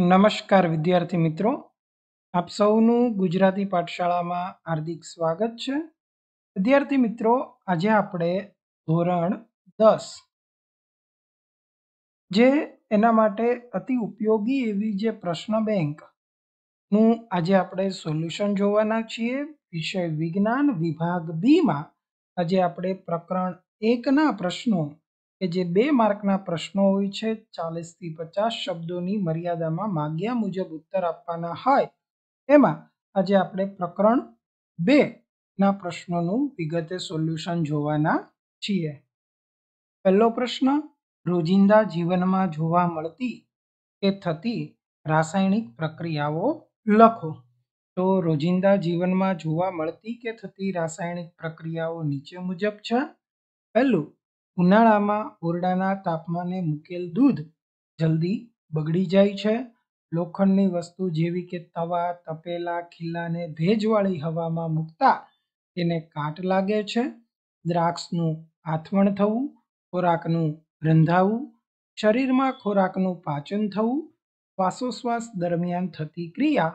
નમસ્કાર વિદ્યાર્થી મિત્રો આપ સૌનું ગુજરાતી પાઠશાળામાં હાર્દિક સ્વાગત છે વિદ્યાર્થી મિત્રો આજે આપણે ધોરણ દસ જે એના માટે અતિ ઉપયોગી એવી જે પ્રશ્ન બેંકનું આજે આપણે સોલ્યુશન જોવાના છીએ વિષય વિજ્ઞાન વિભાગ બીમાં આજે આપણે પ્રકરણ એકના પ્રશ્નો કે જે બે માર્કના પ્રશ્નો હોય છે ચાલીસથી પચાસ શબ્દોની મર્યાદામાં માગ્યા મુજબ ઉત્તર આપવાના હોય એમાં આજે આપણે પ્રકરણ બે ના પ્રશ્નોનું વિગતે સોલ્યુશન જોવાના છીએ પહેલો પ્રશ્ન રોજિંદા જીવનમાં જોવા મળતી કે થતી રાસાયણિક પ્રક્રિયાઓ લખો તો રોજિંદા જીવનમાં જોવા મળતી કે થતી રાસાયણિક પ્રક્રિયાઓ નીચે મુજબ છે પહેલું ઉનાળામાં ઓરડાના તાપમાને મૂકેલ દૂધ જલ્દી બગડી જાય છે લોખંડની વસ્તુ જેવી કે તવા તપેલા ખીલાને ભેજવાળી હવામાં મૂકતા તેને કાટ લાગે છે દ્રાક્ષનું આથવણ થવું ખોરાકનું રંધાવું શરીરમાં ખોરાકનું પાચન થવું શ્વાસોશ્વાસ દરમિયાન થતી ક્રિયા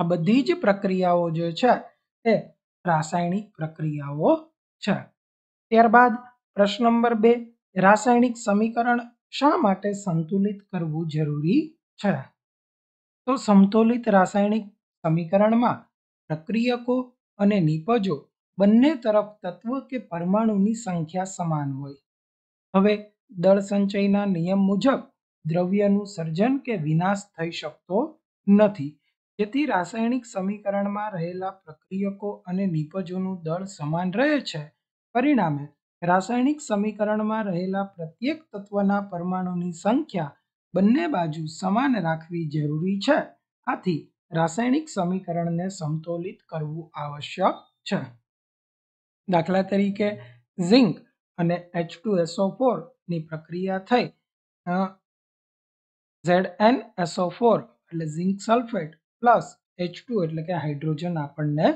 આ બધી જ પ્રક્રિયાઓ જે છે એ રાસાયણિક પ્રક્રિયાઓ છે ત્યારબાદ પ્રશ્ન નંબર બે રાસાયણિક સમીકરણ શા માટે સંતુલિત કરવું જરૂરી છે તો સમતોલિત રાસાયણિક સમીકરણમાં પ્રક્રિયકો અને નિપજો બંને તરફ તત્વ કે પરમાણુની સંખ્યા સમાન હોય હવે દળ સંચયના નિયમ મુજબ દ્રવ્યનું સર્જન કે વિનાશ થઈ શકતો નથી જેથી રાસાયણિક સમીકરણમાં રહેલા પ્રક્રિયકો અને નિપજોનું દળ સમાન રહે છે પરિણામે રાસાયણિક સમીકરણમાં રહેલા પ્રત્યેક તત્વના પરમાણુની સંખ્યા બંને બાજુ સમાન રાખવી જરૂરી છે આથી રાસાયણિક સમીકરણને સમતોલિત કરવું આવશ્યક છે દાખલા તરીકે ઝિંક અને એચ ટુ એસો ફોર ની પ્રક્રિયા થઈ ઝેડ એન એસઓ ફોર એટલે zinc sulphate plus H two એટલે કે હાઇડ્રોજન આપણને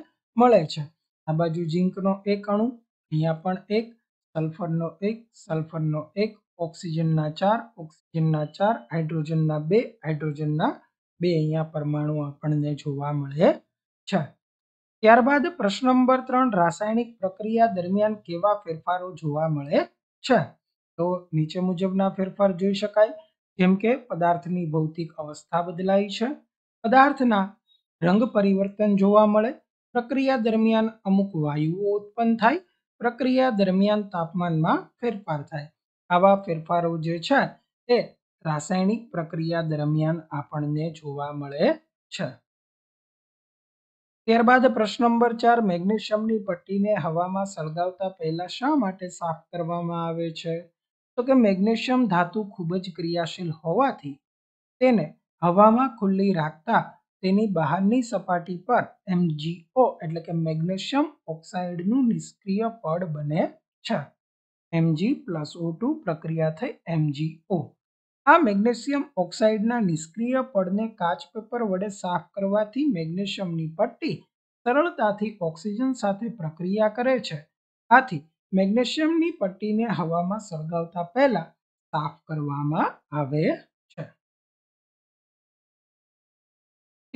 મળે છે આ બાજુ ઝિંકનો એક અણુ અહીંયા પણ એક સલ્ફરનો એક સલ્ફરનો એક ઓક્સિજનના ચાર ઓક્સિજનના ચાર હાઇડ્રોજનના બે હાઇડ્રોજનના બે અહીંયા પરમાણુ આપણને જોવા મળે છે ત્યારબાદ પ્રશ્ન નંબર ત્રણ રાસાયણિક પ્રક્રિયા દરમિયાન કેવા ફેરફારો જોવા મળે છે તો નીચે મુજબના ફેરફાર જોઈ શકાય જેમ કે પદાર્થની ભૌતિક અવસ્થા બદલાય છે પદાર્થના રંગ પરિવર્તન જોવા મળે પ્રક્રિયા દરમિયાન અમુક વાયુઓ ઉત્પન્ન થાય પ્રક્રિયા દરમિયાન તાપમાનમાં ફેરફાર થાય આવા ફેરફારો જે છે એ રાસાયણિક પ્રક્રિયા દરમિયાન આપણને જોવા મળે છે ત્યારબાદ પ્રશ્ન નંબર ચાર મેગ્નેશિયમની પટ્ટીને હવામાં સળગાવતા પહેલા શા માટે સાફ કરવામાં આવે છે તો કે મેગ્નેશિયમ ધાતુ ખૂબ જ ક્રિયાશીલ હોવાથી તેને હવામાં ખુલ્લી રાખતા તેની બહારની સપાટી પર MgO એટલે કે મેગ્નેશિયમ ઓક્સાઇડનું નિષ્ક્રિય પડ બને છે એમજી પ્લસ ઓ ટુ પ્રક્રિયા થઈ MgO આ મેગ્નેશિયમ ઓક્સાઇડના નિષ્ક્રિય પડને કાચ પેપર વડે સાફ કરવાથી મેગ્નેશિયમની પટ્ટી સરળતાથી ઓક્સિજન સાથે પ્રક્રિયા કરે છે આથી મેગ્નેશિયમની પટ્ટીને હવામાં સળગાવતા પહેલા સાફ કરવામાં આવે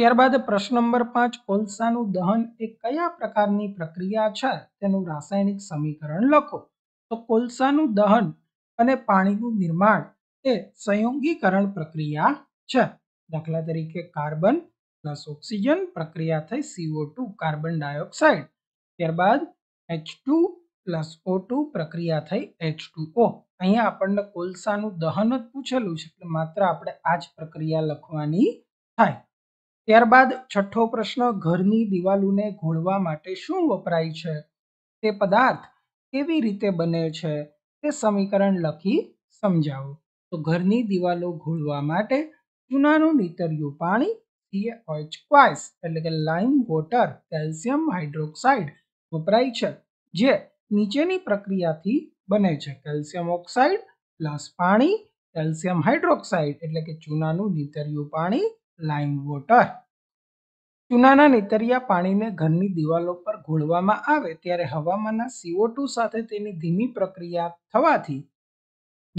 ત્યારબાદ પ્રશ્ન નંબર પાંચ કોલસાનું દહન એ કયા પ્રકારની પ્રક્રિયા છે તેનું રાસાયણિક સમીકરણ લખો તો કોલસાનું દહન અને પાણીનું નિર્માણ એ સંયોગીકરણ પ્રક્રિયા છે દાખલા તરીકે કાર્બન પ્લસ ઓક્સિજન પ્રક્રિયા થઈ સીઓ ટુ કાર્બન ડાયોક્સાઇડ ત્યારબાદ H two plus O two પ્રક્રિયા થઈ એચ ટુ ઓ અહીંયા આપણને કોલસાનું દહન જ પૂછેલું છે એટલે માત્ર આપણે આ જ પ્રક્રિયા લખવાની થાય ત્યારબાદ છઠ્ઠો પ્રશ્ન ઘરની દિવાલોને ઘોળવા માટે શું વપરાય છે તે પદાર્થ કેવી રીતે બને છે તે સમીકરણ લખી સમજાવો તો ઘરની દિવાલો ઘોળવા માટે ચૂનાનું નીતર્યું પાણી સીએચ ક્વાઇસ એટલે કે લાઇમ વોટર કેલ્શિયમ હાઇડ્રોક્સાઇડ વપરાય છે જે નીચેની પ્રક્રિયાથી બને છે કેલ્શિયમ ઓક્સાઇડ પ્લસ પાણી કેલ્શિયમ હાઇડ્રોક્સાઇડ એટલે કે ચૂનાનું નીતર્યું પાણી લાઇમ વોટર ચૂનાના નેતરિયા પાણીને ઘરની દિવાલો પર ઘોળવામાં આવે ત્યારે હવામાંના સીઓ ટુ સાથે તેની ધીમી પ્રક્રિયા થવાથી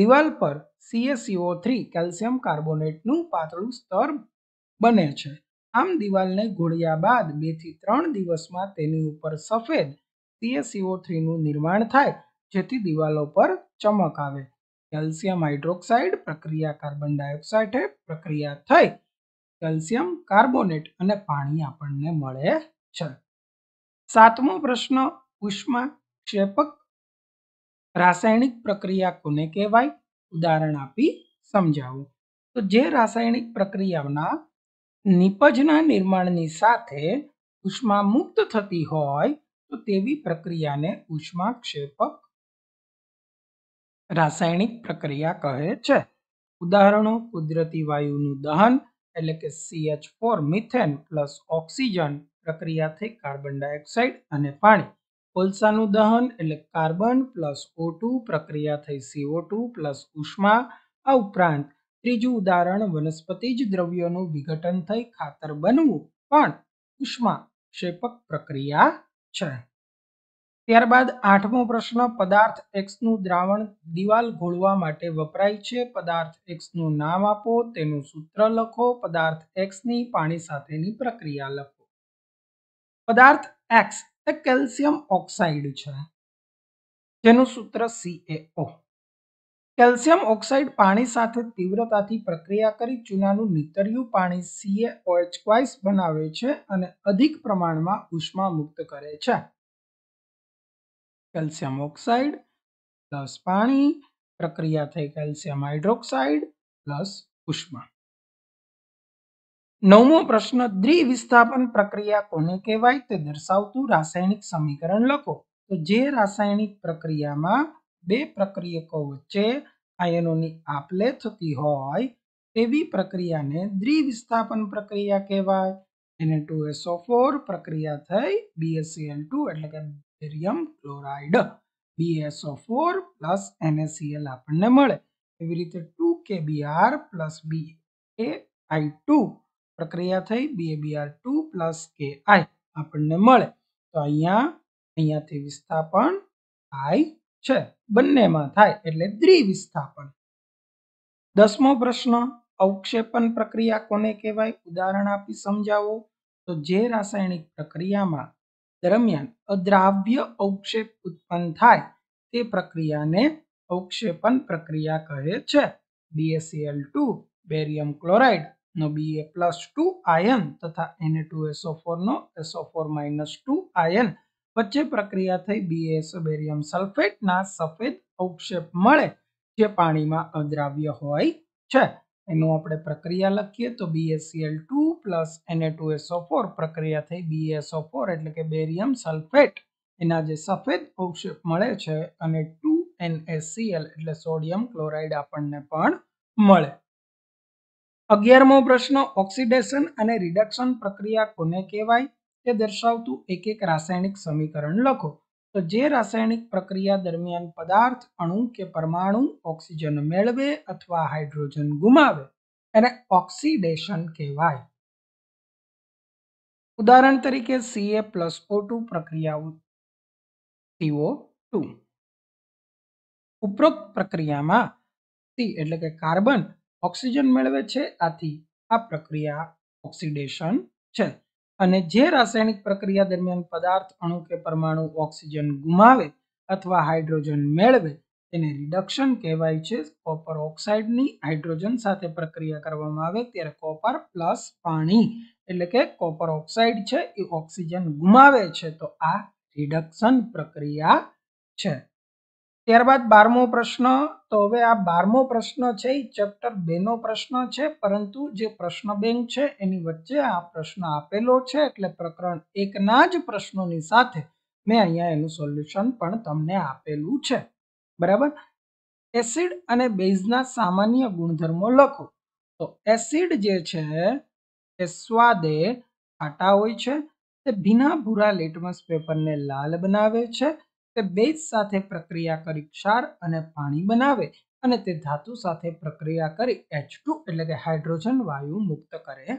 દિવાલ પર સીએસીઓ થ્રી કેલ્શિયમ કાર્બોનેટનું પાતળું સ્તર બને છે આમ દિવાલને ઘોળ્યા બાદ બે થી ત્રણ દિવસમાં તેની ઉપર સફેદ સીએસીઓ થ્રીનું નિર્માણ થાય જેથી દિવાલો પર ચમક આવે કેલ્શિયમ હાઇડ્રોક્સાઇડ પ્રક્રિયા કાર્બન ડાયોક્સાઇડ પ્રક્રિયા થઈ કેલ્શિયમ કાર્બોનેટ અને પાણી આપણને મળે છે સાતમો પ્રશ્ન ઉષ્મા ક્ષેપક રાસાયણિક પ્રક્રિયા કોને કહેવાય ઉદાહરણ આપી સમજાવું તો જે રાસાયણિક પ્રક્રિયાના નિપજના નિર્માણની સાથે ઉષ્મા મુક્ત થતી હોય તો તેવી પ્રક્રિયાને ઉષ્મા ક્ષેપક રાસાયણિક પ્રક્રિયા કહે છે ઉદાહરણો કુદરતી વાયુનું દહન એટલે કે C H four methane plus oxygen પ્રક્રિયા થઈ કાર્બન ડાયોક્સાઇડ અને પાણી કોલસાનું દહન એટલે કાર્બન પ્લસ ઓ ટુ પ્રક્રિયા થઈ સીઓ ટુ પ્લસ ઉષ્મા આ ઉપરાંત ત્રીજું ઉદાહરણ વનસ્પતિ જ દ્રવ્યોનું વિઘટન થઈ ખાતર બનવું પણ ઉષ્મા ક્ષેપક પ્રક્રિયા છે ત્યારબાદ આઠમો પ્રશ્ન પદાર્થ એક્સનું દ્રાવણ દિવાલ ઘોળવા માટે વપરાય છે પદાર્થ એક્સનું નામ આપો તેનું સૂત્ર લખો પદાર્થ એક્સની પાણી સાથેની પ્રક્રિયા લખો પદાર્થ એક્સ એ કેલ્શિયમ ઓક્સાઇડ છે જેનું સૂત્ર સીએઓ કેલ્શિયમ ઓક્સાઇડ પાણી સાથે તીવ્રતાથી પ્રક્રિયા કરી ચૂનાનું નીતર્યું પાણી સીએઓએચ બનાવે છે અને અધિક પ્રમાણમાં ઉષ્મા મુક્ત કરે છે કેલ્શિયમ ઓક્સાઇડ પ્લસ પાણી પ્રક્રિયા થઈ કેલ્શિયમ હાઇડ્રોક્સાઇડ પ્લસ ઉષ્મા નવમો પ્રશ્ન દ્વિવિસ્થાપન પ્રક્રિયા કોને કહેવાય તે દર્શાવતું રાસાયણિક સમીકરણ લખો તો જે રાસાયણિક પ્રક્રિયામાં બે પ્રક્રિયકો વચ્ચે આયનોની આપ લે થતી હોય તેવી પ્રક્રિયાને દ્વિવિસ્થાપન પ્રક્રિયા કહેવાય એને ટુ એસો ફોર પ્રક્રિયા થઈ બીએસસીએલ ટુ એટલે કે रियम क्लोराइड BSO4 + NaCl આપણને મળે આવી રીતે 2KBr + BaI2 પ્રક્રિયા થઈ 2BaBr2 + KI આપણને મળે તો અહીંયા અહીંયા તે વિસ્થાપન I છે બનનેમાં થાય એટલે દ્રી વિસ્થાપન 10મો પ્રશ્ન ઓક્સિપણ પ્રક્રિયા કોને કહેવાય ઉદાહરણ આપી સમજાવો તો જે રાસાયણિક પ્રક્રિયામાં દરમિયાન અદ્રાવ્ય અવક્ષેપ ઉત્પન્ન થાય તે પ્રક્રિયાને અવક્ષેપન પ્રક્રિયા કહે છે બીએસીએલ ટુ બેરિયમ ક્લોરાઇડ નો એ પ્લસ ટુ આયન તથા એને ટુ એસઓ ફોરનો S O four minus two ion વચ્ચે પ્રક્રિયા થઈ બી બીએસઓ બેરિયમ સલ્ફેટના સફેદ અવક્ષેપ મળે જે પાણીમાં અદ્રાવ્ય હોય છે એનું આપણે પ્રક્રિયા લખીએ તો બીએસીએલ ટુ પ્લસ Na2SO4 પ્રક્રિયા થઈ બી BaSO4 એટલે કે બેરિયમ સલ્ફેટ એના જે સફેદ અવક્ષેપ મળે છે અને ટુ NaCl એટલે સોડિયમ ક્લોરાઇડ આપણને પણ મળે અગિયારમો પ્રશ્ન ઓક્સિડેશન અને રિડક્શન પ્રક્રિયા કોને કહેવાય તે દર્શાવતું એક એક રાસાયણિક સમીકરણ લખો તો જે રાસાયણિક પ્રક્રિયા દરમિયાન પદાર્થ અણુ કે પરમાણુ ઓક્સિજન મેળવે અથવા હાઇડ્રોજન ગુમાવે એને ઓક્સિડેશન કહેવાય ઉદાહરણ તરીકે સીએ પ્લસ ઓ ટુ પ્રક્રિયાઓ સીઓ ટુ ઉપરોક્ત પ્રક્રિયામાં સી એટલે કે કાર્બન ઓક્સિજન મેળવે છે આથી આ પ્રક્રિયા ઓક્સિડેશન છે અને જે રાસાયણિક પ્રક્રિયા દરમિયાન પદાર્થ અણુ કે પરમાણુ ઓક્સિજન ગુમાવે અથવા હાઇડ્રોજન મેળવે એને રિડક્શન કહેવાય છે કોપર ઓક્સાઇડની હાઇડ્રોજન સાથે પ્રક્રિયા કરવામાં આવે ત્યારે કોપર પ્લસ પાણી એટલે કે કોપર ઓક્સાઇડ છે એ ઓક્સિજન ગુમાવે છે તો આ રિડક્શન પ્રક્રિયા છે ત્યારબાદ બારમો પ્રશ્ન તો હવે આ બારમો પ્રશ્ન છે એ ચેપ્ટર બેનો પ્રશ્ન છે પરંતુ જે પ્રશ્ન બેંક છે એની વચ્ચે આ પ્રશ્ન આપેલો છે એટલે પ્રકરણ એકના જ પ્રશ્નોની સાથે મેં અહીંયા એનું સોલ્યુશન પણ તમને આપેલું છે બરાબર એસિડ અને બેઝના સામાન્ય ગુણધર્મો લખો તો એસિડ જે છે એ સ્વાદે ખાટા હોય છે તે ભીના ભૂરા લેટમસ પેપરને લાલ બનાવે છે તે બેઝ સાથે પ્રક્રિયા કરી ક્ષાર અને પાણી બનાવે અને તે ધાતુ સાથે પ્રક્રિયા કરી એચ એટલે કે હાઇડ્રોજન વાયુ મુક્ત કરે છે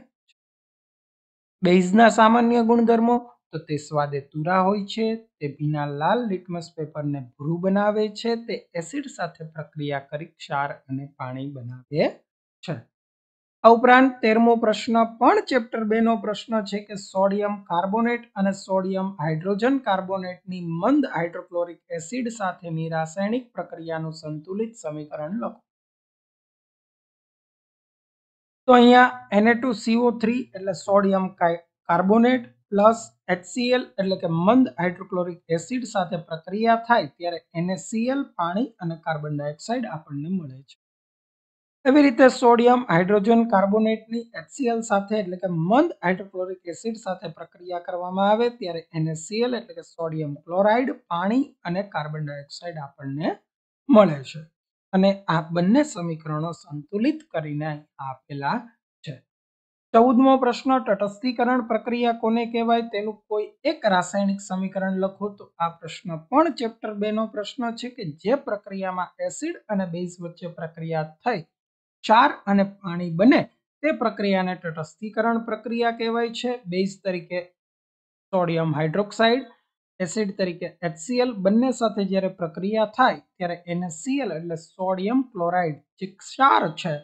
બેઝના સામાન્ય ગુણધર્મો તો તે સ્વાદે તુરા હોય છે તે ભીના લાલ લિટમસ પેપરને ભૂરું બનાવે છે તે એસિડ સાથે પ્રક્રિયા કરી ક્ષાર અને પાણી બનાવે છે આ ઉપરાંત તેરમો પ્રશ્ન પણ ચેપ્ટર બેનો પ્રશ્ન છે કે સોડિયમ કાર્બોનેટ અને સોડિયમ હાઇડ્રોજન કાર્બોનેટની મંદ હાઇડ્રોક્લોરિક એસિડ સાથેની રાસાયણિક પ્રક્રિયાનું સંતુલિત સમીકરણ લખો તો અહીંયા એને ટુ સીઓ થ્રી એટલે સોડિયમ કાર્બોનેટ પ્લસ એચસીએલ એટલે કે મંદ હાઇડ્રોક્લોરિક એસિડ સાથે પ્રક્રિયા થાય ત્યારે એનએસીએલ પાણી અને કાર્બન ડાયોક્સાઇડ આપણને મળે છે એવી રીતે સોડિયમ હાઇડ્રોજન કાર્બોનેટની એચસીએલ સાથે એટલે કે મંદ હાઇડ્રોક્લોરિક એસિડ સાથે પ્રક્રિયા કરવામાં આવે ત્યારે એનએસીએલ એટલે કે સોડિયમ ક્લોરાઇડ પાણી અને કાર્બન ડાયોક્સાઇડ આપણને મળે છે અને આ બંને સમીકરણો સંતુલિત કરીને આપેલા ચૌદમો પ્રશ્ન તટસ્થીકરણ પ્રક્રિયા કોને કહેવાય તેનું કોઈ એક રાસાયણિક સમીકરણ લખો તો આ પ્રશ્ન પણ ચેપ્ટર બે નો પ્રશ્ન છે કે જે પ્રક્રિયામાં એસિડ અને બેઝ વચ્ચે પ્રક્રિયા થઈ ચાર અને પાણી બને તે પ્રક્રિયાને તટસ્થીકરણ પ્રક્રિયા કહેવાય છે બેઝ તરીકે સોડિયમ હાઇડ્રોક્સાઇડ એસિડ તરીકે એચસીએલ બંને સાથે જ્યારે પ્રક્રિયા થાય ત્યારે NaCl એટલે સોડિયમ ક્લોરાઇડ જે ક્ષાર છે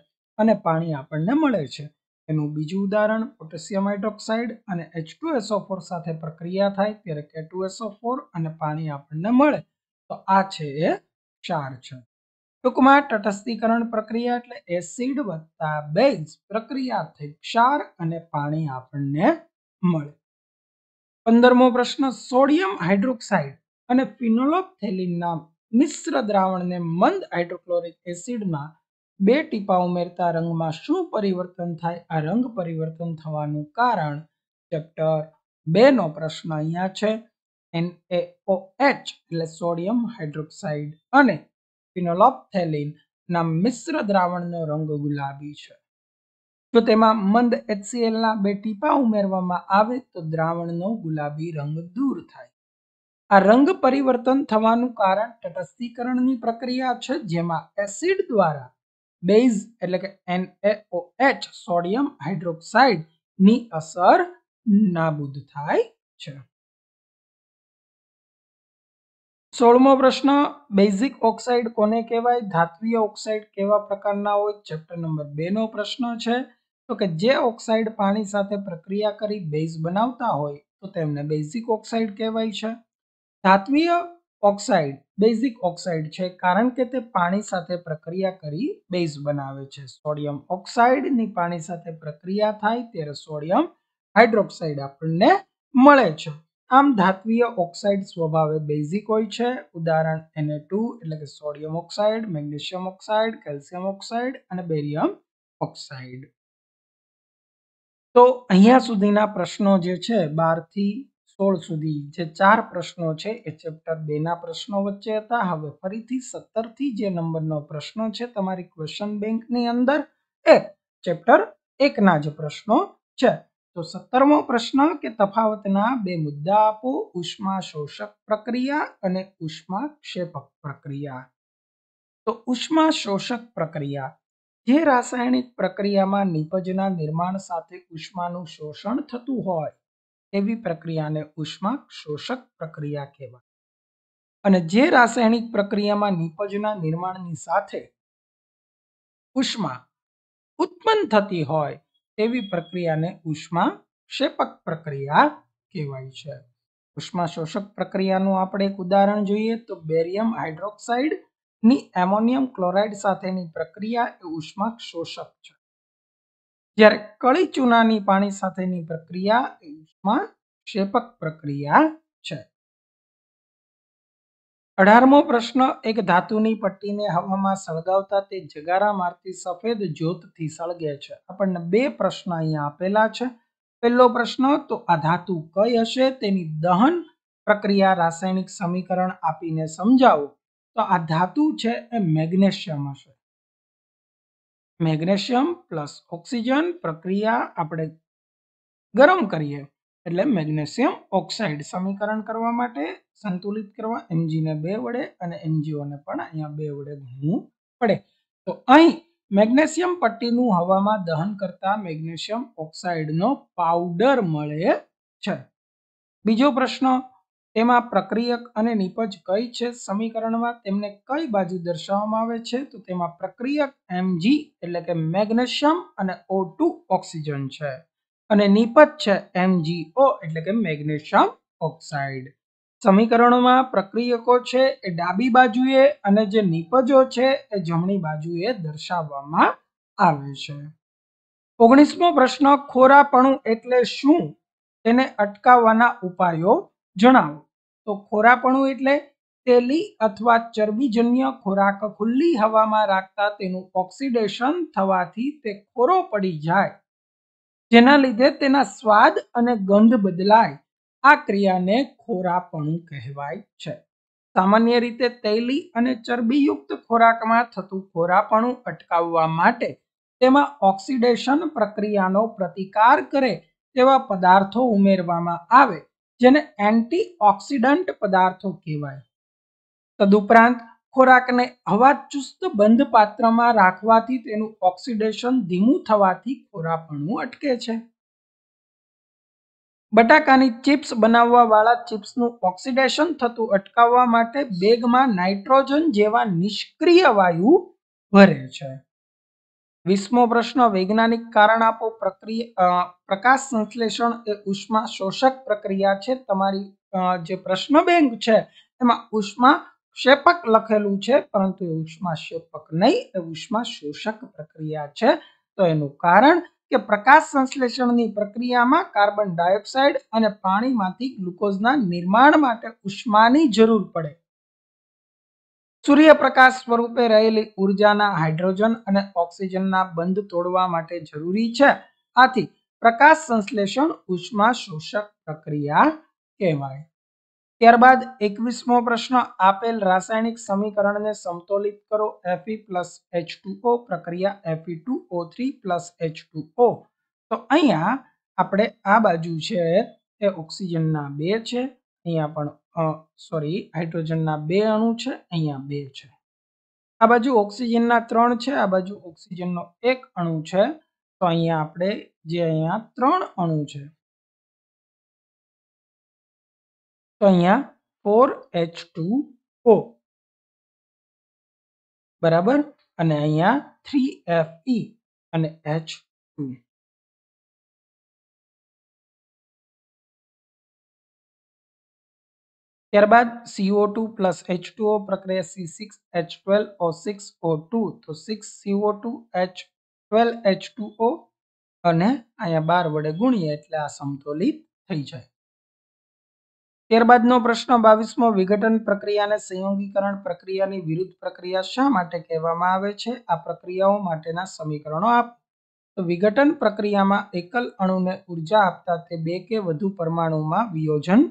અને પાણી આપણને મળે છે એનું બીજું ઉદાહરણ પોટેશિયમ હાઇડ્રોક્સાઇડ અને એચ ટુ સાથે પ્રક્રિયા થાય ત્યારે કે ટુ અને પાણી આપણને મળે તો આ છે એ ચાર છે ટૂંકમાં તટસ્થીકરણ પ્રક્રિયા એટલે એસિડ વત્તા બેઝ પ્રક્રિયા થઈ ક્ષાર અને પાણી આપણને મળે પંદરમો પ્રશ્ન સોડિયમ હાઇડ્રોક્સાઇડ અને ફિનોલોપથેલિનના મિશ્ર દ્રાવણને મંદ હાઇડ્રોક્લોરિક એસિડમાં બે ટીપા ઉમેરતા રંગમાં શું પરિવર્તન થાય આ રંગ પરિવર્તન થવાનું કારણ ચેપ્ટર બેનો પ્રશ્ન અહીંયા છે એન એ ઓ એચ એટલે સોડિયમ હાઇડ્રોક્સાઇડ અને ફિનોલોપ્થેલિન ના મિશ્ર દ્રાવણનો રંગ ગુલાબી છે જો તેમાં મંદ એચસીએલના બે ટીપા ઉમેરવામાં આવે તો દ્રાવણનો ગુલાબી રંગ દૂર થાય આ રંગ પરિવર્તન થવાનું કારણ તટસ્થીકરણની પ્રક્રિયા છે જેમાં એસિડ દ્વારા બેઝ એટલે કે N A O H sodium hydroxide ની અસર નાબૂદ થાય છે સોળમો પ્રશ્ન બેઝિક ઓક્સાઇડ કોને કહેવાય ધાત્વીય ઓક્સાઇડ કેવા પ્રકારના હોય ચેપ્ટર નંબર બે નો પ્રશ્ન છે તો કે જે ઓક્સાઇડ પાણી સાથે પ્રક્રિયા કરી બેઝ બનાવતા હોય તો તેમને બેઝિક ઓક્સાઇડ કહેવાય છે ધાત્વીય ઓક્સાઇડ બેઝિક ઓક્સાઇડ છે કારણ કે તે પાણી સાથે પ્રક્રિયા કરી બેઝ બનાવે છે સોડિયમ ઓક્સાઇડની પાણી સાથે પ્રક્રિયા થાય ત્યારે સોડિયમ હાઇડ્રોક્સાઇડ આપણને મળે છે આમ ધાત્વીય ઓક્સાઇડ સ્વભાવે બેઝિક હોય છે ઉદાહરણ એને એટલે કે sodium oxide magnesium oxide calcium oxide અને બેરિયમ ઓક્સાઇડ તો અહીંયા સુધીના પ્રશ્નો જે છે બારથી સોળ સુધી જે ચાર પ્રશ્નો છે એ ચેપ્ટર બેના પ્રશ્નો વચ્ચે હતા હવે ફરીથી સત્તરથી જે નંબરનો પ્રશ્નો છે તમારી ક્વેશ્ચન બેંકની અંદર એ ચેપ્ટર એકના જ પ્રશ્નો છે તો સત્તરમો પ્રશ્ન કે તફાવતના બે મુદ્દા આપો ઉષ્મા શોષક પ્રક્રિયા અને ઉષ્મા ક્ષેપક પ્રક્રિયા તો ઉષ્મા શોષક પ્રક્રિયા જે રાસાયણિક પ્રક્રિયામાં નિપજના નિર્માણ સાથે ઉષ્માનું શોષણ થતું હોય એવી પ્રક્રિયાને ઉષ્મા શોષક પ્રક્રિયા કહેવાય અને જે રાસાયણિક પ્રક્રિયામાં નિપજના નિર્માણની સાથે ઉષ્મા ઉત્પન્ન થતી હોય તેવી પ્રક્રિયાને ઉષ્મા ક્ષેપક પ્રક્રિયા કહેવાય છે ઉષ્મા શોષક પ્રક્રિયાનું આપણે એક ઉદાહરણ જોઈએ તો બેરિયમ હાઇડ્રોક્સાઇડ ની એમોનિયમ ક્લોરાઇડ સાથેની પ્રક્રિયા એ ઉષ્મા શોષક છે જ્યારે કળી ચૂનાની પાણી સાથેની પ્રક્રિયા ઉષ્મા ક્ષેપક પ્રક્રિયા છે અઢારમો પ્રશ્ન એક ધાતુની પટ્ટીને હવામાં સળગાવતા તે જગારા મારતી સફેદ જ્યોતથી સળગે છે આપણને બે પ્રશ્ન અહીંયા આપેલા છે પહેલો પ્રશ્ન તો આ ધાતુ કઈ હશે તેની દહન પ્રક્રિયા રાસાયણિક સમીકરણ આપીને સમજાવો તો આ ધાતુ છે એ મેગ્નેશિયમ હશે મેગ્નેશિયમ પ્લસ ઓક્સિજન પ્રક્રિયા આપણે ગરમ કરીએ એટલે મેગ્નેશિયમ ઓક્સાઇડ સમીકરણ કરવા માટે સંતુલિત કરવા એમજીને બે વડે અને એનજીઓને પણ અહીંયા બે વડે ગુણવું પડે તો અહીં મેગ્નેશિયમ પટ્ટીનું હવામાં દહન કરતા મેગ્નેશિયમ ઓક્સાઇડનો પાવડર મળે છે બીજો પ્રશ્ન તેમાં પ્રક્રિયક અને નિપજ કઈ છે સમીકરણમાં તેમને કઈ બાજુ દર્શાવવામાં આવે છે તો તેમાં પ્રક્રિયક એમજી એટલે કે મેગ્નેશિયમ અને O2 ઓક્સિજન છે અને નિપજ છે MgO એટલે કે મેગ્નેશિયમ ઓક્સાઇડ સમીકરણમાં પ્રક્રિયકો છે એ ડાબી બાજુએ અને જે નિપજો છે એ જમણી બાજુએ દર્શાવવામાં આવે છે ઓગણીસમો પ્રશ્ન ખોરાપણું એટલે શું તેને અટકાવવાના ઉપાયો જણાવો તો ખોરાપણું એટલે તેલી અથવા ચરબીજન્ય ખોરાક ખુલ્લી હવામાં રાખતા તેનું ઓક્સિડેશન થવાથી તે ખોરો પડી જાય જેના લીધે તેના સ્વાદ અને ગંધ બદલાય આ ક્રિયાને ખોરાપણું કહેવાય છે સામાન્ય રીતે તેલી અને ચરબીયુક્ત ખોરાકમાં થતું ખોરાપણું અટકાવવા માટે તેમાં ઓક્સિડેશન પ્રક્રિયાનો પ્રતિકાર કરે તેવા પદાર્થો ઉમેરવામાં આવે જેને એન્ટી ઓક્સિડન્ટ પદાર્થો કહેવાય તદુપરાંત ખોરાકને હવા ચુસ્ત બંધ પાત્રમાં રાખવાથી તેનું ઓક્સિડેશન ધીમું થવાથી ખોરાપણું અટકે છે બટાકાની ચિપ્સ બનાવવાવાળા ચિપ્સનું ઓક્સિડેશન થતું અટકાવવા માટે બેગમાં નાઇટ્રોજન જેવા નિષ્ક્રિય વાયુ ભરે છે વીસમો પ્રશ્ન વૈજ્ઞાનિક કારણ આપો પ્રક્રિયા પ્રકાશ સંશ્લેષણ એ ઉષ્મા શોષક પ્રક્રિયા છે તમારી જે પ્રશ્ન બેંક છે એમાં ઉષ્મા ક્ષેપક લખેલું છે પરંતુ એ ઉષ્મા શેપક નહીં એ ઉષ્મા શોષક પ્રક્રિયા છે તો એનું કારણ કે પ્રકાશ સંશ્લેષણની પ્રક્રિયામાં કાર્બન ડાયોક્સાઇડ અને પાણીમાંથી ગ્લુકોઝના નિર્માણ માટે ઉષ્માની જરૂર પડે સૂર્યપ્રકાશ સ્વરૂપે રહેલી ઉર્જાના હાઇડ્રોજન અને ઓક્સિજનના બંધ તોડવા માટે જરૂરી છે આથી પ્રકાશ સંશ્લેષણ ઉષ્મા શોષક પ્રક્રિયા કહેવાય ત્યારબાદ એકવીસમો પ્રશ્ન આપેલ રાસાયણિક સમીકરણને સમતોલિત કરો Fe પ્લસ એચ ટુ પ્રક્રિયા Fe two O three plus H two O તો અહીંયા આપણે આ બાજુ છે એ ઓક્સિજનના બે છે અહીંયા પણ સોરી હાઇડ્રોજનના બે અણુ છે અહીંયા બે છે આ બાજુ ઓક્સિજનના ત્રણ છે આ બાજુ ઓક્સિજનનો એક અણુ છે તો અહીંયા આપણે જે અહીંયા ત્રણ અણુ છે તો અહીંયા ફોર એચ ટુ ઓ બરાબર અને અહીંયા થ્રી એફ ઈ અને એચ ટુ ત્યારબાદ CO two plus H two O પ્રક્રિયા C six H twelve O six O two તો six CO two H twelve H two O અને અહીંયા બાર વડે ગુણીએ એટલે આ સમતોલિત થઈ જાય ત્યારબાદનો પ્રશ્ન બાવીસમો વિઘટન પ્રક્રિયાને સંયોગીકરણ પ્રક્રિયાની વિરુદ્ધ પ્રક્રિયા શા માટે કહેવામાં આવે છે આ પ્રક્રિયાઓ માટેના સમીકરણો આપ તો વિઘટન પ્રક્રિયામાં એકલ અણુને ઉર્જા આપતા તે બે કે વધુ પરમાણુમાં વિયોજન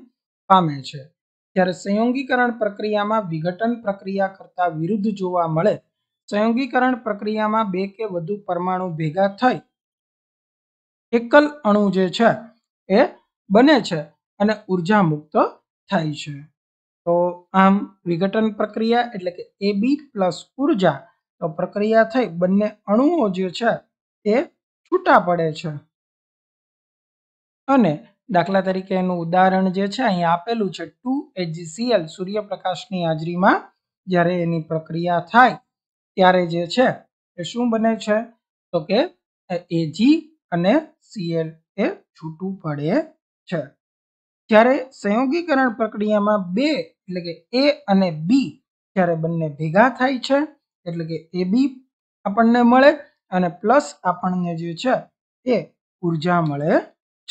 પામે છે જ્યારે સંયોગીકરણ પ્રક્રિયામાં વિઘટન પ્રક્રિયા કરતાં વિરુદ્ધ જોવા મળે સંયોગીકરણ પ્રક્રિયામાં બે કે વધુ પરમાણુ ભેગા થઈ એકલ અણુ જે છે એ બને છે અને ઉર્જા મુક્ત થાય છે તો આમ વિઘટન પ્રક્રિયા એટલે કે એ બી પ્લસ ઉર્જા તો પ્રક્રિયા થઈ બંને અણુઓ જે છે એ છૂટા પડે છે અને દાખલા તરીકે એનું ઉદાહરણ જે છે અહીંયા આપેલું છે ટુ એચજીસીએલ સૂર્યપ્રકાશની હાજરીમાં જ્યારે એની પ્રક્રિયા થાય ત્યારે જે છે એ શું બને છે તો કે એજી અને સીએલ એ છૂટું પડે છે જ્યારે સંયોગીકરણ પ્રક્રિયામાં બે એટલે કે એ અને બી જ્યારે બંને ભેગા થાય છે એટલે કે એ બી આપણને મળે અને પ્લસ આપણને જે છે એ ઉર્જા મળે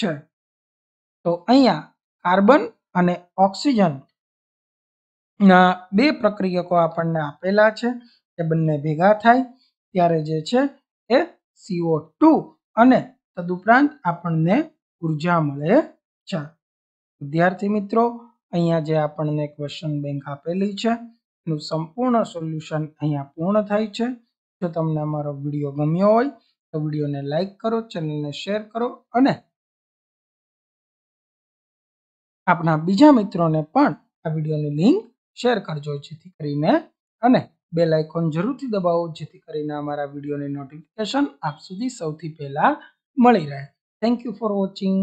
છે તો અહીંયા કાર્બન અને ઓક્સિજનના બે પ્રક્રિયકો આપણને આપેલા છે એ બંને ભેગા થાય ત્યારે જે છે એ સીઓ ટુ અને તદુપરાંત આપણને ઉર્જા મળે છે વિદ્યાર્થી મિત્રો અહીંયા જે આપણને ક્વેશ્ચન બેંક આપેલી છે એનું સંપૂર્ણ સોલ્યુશન અહીંયા પૂર્ણ થાય છે જો તમને અમારો વિડીયો ગમ્યો હોય તો વિડીયોને લાઇક કરો ચેનલને શેર કરો અને આપણા બીજા મિત્રોને પણ આ વિડીયોની લિંક શેર કરજો જેથી કરીને અને બેલ આઇકોન જરૂરથી દબાવો જેથી કરીને અમારા વિડીયોની નોટિફિકેશન આપ સુધી સૌથી પહેલાં મળી રહે થેન્ક યુ ફોર વોચિંગ